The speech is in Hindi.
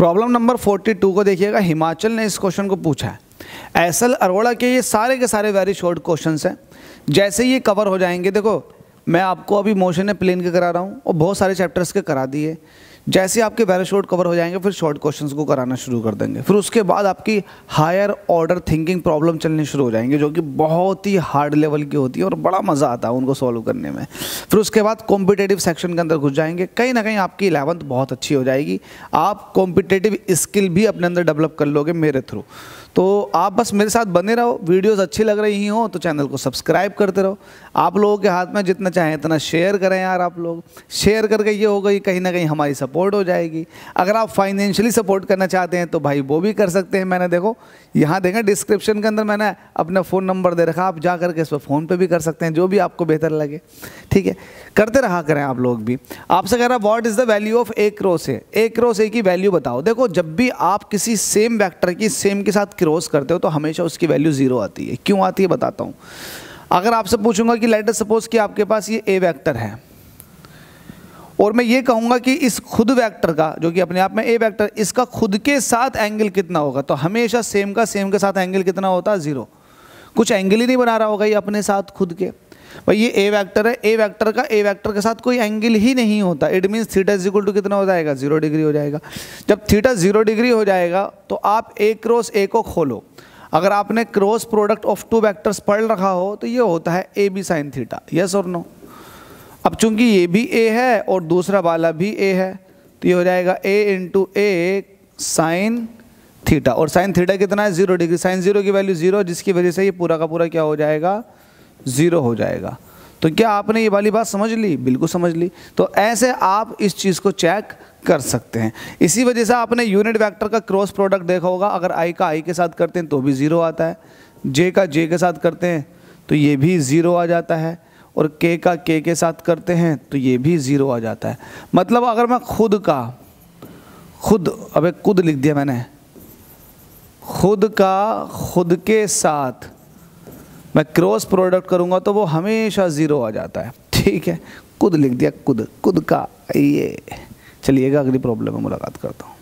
प्रॉब्लम नंबर 42 को देखिएगा हिमाचल ने इस क्वेश्चन को पूछा है एसल अरोड़ा के ये सारे के सारे वेरी शॉर्ट क्वेश्चन हैं जैसे ये कवर हो जाएंगे देखो मैं आपको अभी मोशन ए प्लेन के करा रहा हूँ और बहुत सारे चैप्टर्स के करा दिए जैसे आपके वेरा शॉर्ट कवर हो जाएंगे फिर शॉर्ट क्वेश्चन को कराना शुरू कर देंगे फिर उसके बाद आपकी हायर ऑर्डर थिंकिंग प्रॉब्लम चलनी शुरू हो जाएंगे जो कि बहुत ही हार्ड लेवल की होती है और बड़ा मज़ा आता है उनको सॉल्व करने में फिर उसके बाद कॉम्पिटेटिव सेक्शन के अंदर घुस जाएंगे कहीं ना कहीं आपकी इलेवंथ बहुत अच्छी हो जाएगी आप कॉम्पिटेटिव स्किल भी अपने अंदर डेवलप कर लोगे मेरे थ्रू तो आप बस मेरे साथ बने रहो वीडियोस अच्छी लग रही हो तो चैनल को सब्सक्राइब करते रहो आप लोगों के हाथ में जितना चाहें इतना शेयर करें यार आप लोग शेयर करके ये होगा कि कहीं ना कहीं हमारी सब सपोर्ट हो जाएगी अगर आप फाइनेंशियली सपोर्ट करना चाहते हैं तो भाई वो भी कर सकते हैं मैंने देखो यहाँ देखें डिस्क्रिप्शन के अंदर मैंने अपना फ़ोन नंबर दे रखा आप जा करके इस पर फ़ोन पर भी कर सकते हैं जो भी आपको बेहतर लगे ठीक है करते रहा करें आप लोग भी आपसे कह रहा what is the value of A cross A A cross A की वैल्यू बताओ देखो जब भी आप किसी सेम वैक्टर की सेम के साथ क्रॉस करते हो तो हमेशा उसकी वैल्यू ज़ीरो आती है क्यों आती है बताता हूँ अगर आपसे पूछूंगा कि लेटर सपोज कि आपके पास ये ए वैक्टर है और मैं ये कहूँगा कि इस खुद वैक्टर का जो कि अपने आप में ए वैक्टर इसका खुद के साथ एंगल कितना होगा तो हमेशा सेम का सेम के साथ एंगल कितना होता है ज़ीरो कुछ एंगल ही नहीं बना रहा होगा ये अपने साथ खुद के भाई ये ए वैक्टर है ए वैक्टर का ए वैक्टर के साथ कोई एंगल ही नहीं होता it means theta is equal to कितना हो जाएगा जीरो डिग्री हो जाएगा जब थीटा जीरो डिग्री हो जाएगा तो आप ए क्रॉस ए को खोलो अगर आपने cross product of two vectors पढ़ रखा हो तो ये होता है A B sine theta yes और नो अब चूंकि ये भी ए है और दूसरा वाला भी ए है तो ये हो जाएगा A into A sine theta और साइन थीटा कितना है जीरो डिग्री साइन जीरो की वैल्यू जीरो जिसकी वजह से ये पूरा का पूरा क्या हो जाएगा जीरो हो जाएगा तो क्या आपने ये वाली बात समझ ली बिल्कुल समझ ली तो ऐसे आप इस चीज़ को चेक कर सकते हैं इसी वजह से आपने यूनिट वेक्टर का क्रॉस प्रोडक्ट देखा होगा अगर आई का आई के साथ करते हैं तो भी ज़ीरो आता है जे का जे के साथ करते हैं तो ये भी ज़ीरो आ जाता है और के का के के साथ करते हैं तो ये भी ज़ीरो आ जाता है मतलब अगर मैं खुद का खुद अब एक खुद लिख दिया मैंने खुद का खुद के साथ मैं क्रॉस प्रोडक्ट करूँगा तो वो हमेशा ज़ीरो आ जाता है ठीक है खुद लिख दिया खुद खुद का ये चलिएगा अगली प्रॉब्लम में मुलाकात करता हूँ